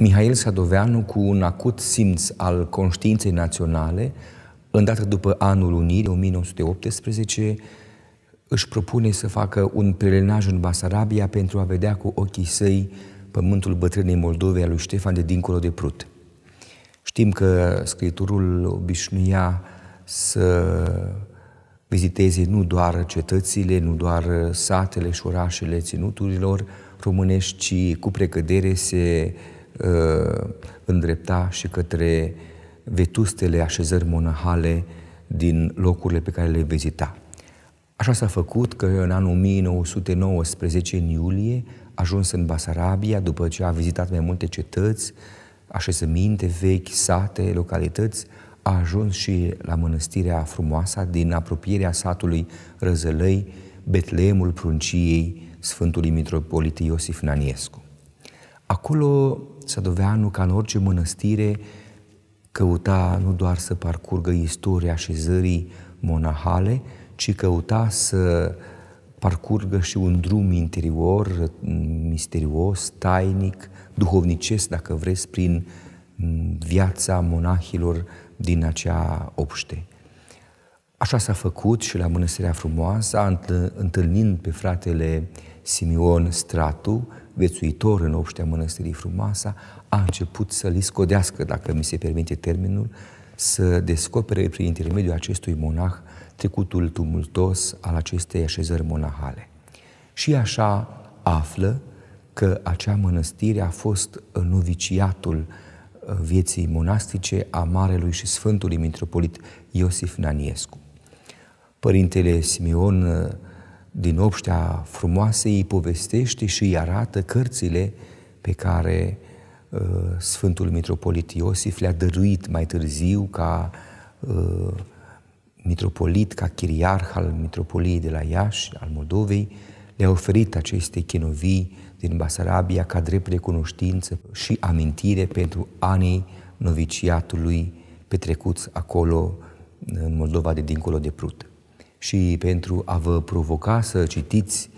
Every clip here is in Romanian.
Mihail Sadoveanu cu un acut simț al conștiinței naționale, îndată după anul Unirii, 1918, își propune să facă un prelenaj în Basarabia pentru a vedea cu ochii săi pământul bătrânei Moldovei a lui Ștefan de dincolo de Prut. Știm că scriturul obișnuia să viziteze nu doar cetățile, nu doar satele și orașele ținuturilor românești, ci cu precădere se uh, uh, îndrepta și către vetustele așezări monahale din locurile pe care le vizita. Așa s-a făcut că în anul 1919, în iulie, ajuns în Basarabia, după ce a vizitat mai multe cetăți, așezăminte vechi, sate, localități, a ajuns și la mănăstirea frumoasă din apropierea satului Răzălăi, Betleemul Prunciei Sfântului Mitropolit Iosif Naniescu. Acolo Sadoveanu, ca în orice mănăstire, căuta nu doar să parcurgă istoria zării monahale, ci căuta să parcurgă și un drum interior, mm, misterios, tainic, duhovnicesc, dacă vreți, prin mm, viața monahilor din acea obște. Așa s-a făcut și la Mănăstirea Frumoasă, întâlnind pe fratele Simion Stratu, vețuitor în obștea Mănăstirii Frumoasa, a început să-l scodească, dacă mi se permite termenul, să descopere prin intermediul acestui monah trecutul tumultos al acestei așezări monahale. Și așa află că acea mănăstire a fost noviciatul uh, vieții monastice a Marelui și Sfântului Mitropolit Iosif Naniescu. Părintele Simeon uh, din obștea frumoase îi povestește și îi arată cărțile pe care uh, Sfântul Mitropolit Iosif le-a dăruit mai târziu ca uh, mitropolit, ca chiriarh al Mitropoliei de la Iași, al Moldovei, le-a oferit aceste chinovii din Basarabia ca drept de cunoștință și amintire pentru anii noviciatului petrecuți acolo, în Moldova de dincolo de Prut și pentru a vă provoca să citiți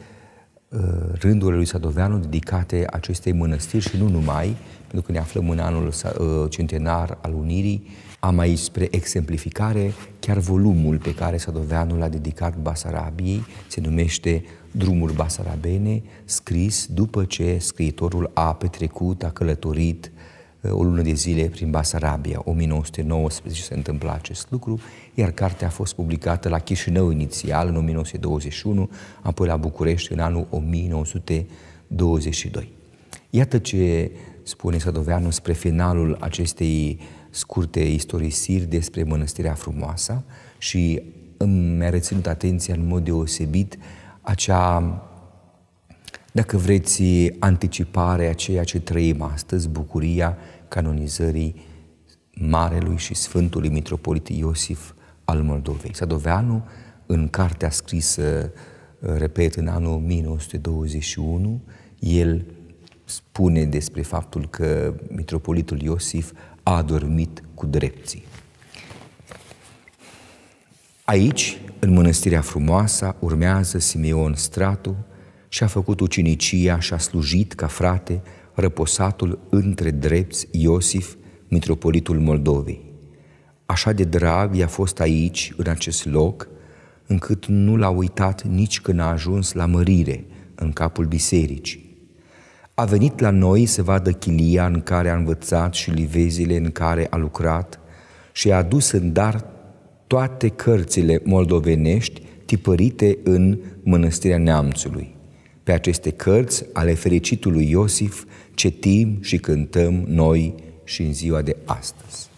uh, rândurile lui Sadoveanu dedicate acestei mănăstiri și nu numai, pentru că ne aflăm în anul uh, centenar al Unirii, am aici spre exemplificare chiar volumul pe care Sadoveanu l-a dedicat Basarabiei, se numește Drumul Basarabene, scris după ce scriitorul a petrecut, a călătorit Eh, o lună de zile prin Basarabia. 1919 se întâmpla acest lucru, iar cartea a fost publicată la Chișinău inițial în 1921, apoi la București în anul 1922. Iată ce spune Sadoveanu spre finalul acestei scurte istorisiri despre Mănăstirea Frumoasa și îmi a reținut atenția în mod deosebit acea dacă vreți, anticiparea ceea ce trăim astăzi, bucuria canonizării Marelui și Sfântului Mitropolit Iosif al Moldovei. Sadoveanu, în cartea scrisă, uh, repet, în anul 1921, el spune despre faptul că Mitropolitul Iosif a adormit cu drepții. Aici, în mănăstirea frumoasă, urmează Simeon Stratu, și-a făcut ucinicia și a slujit ca frate răposatul între drepți Iosif, mitropolitul Moldovei. Așa de drag i-a fost aici, în acest loc, încât nu l-a uitat nici când a ajuns la mărire, în capul bisericii. A venit la noi să vadă chilia în care a învățat și livezile în care a lucrat și a adus în dar toate cărțile moldovenești tipărite în Mănăstirea Neamțului. Pe aceste cărți ale fericitului Iosif citim și cântăm noi și în ziua de astăzi.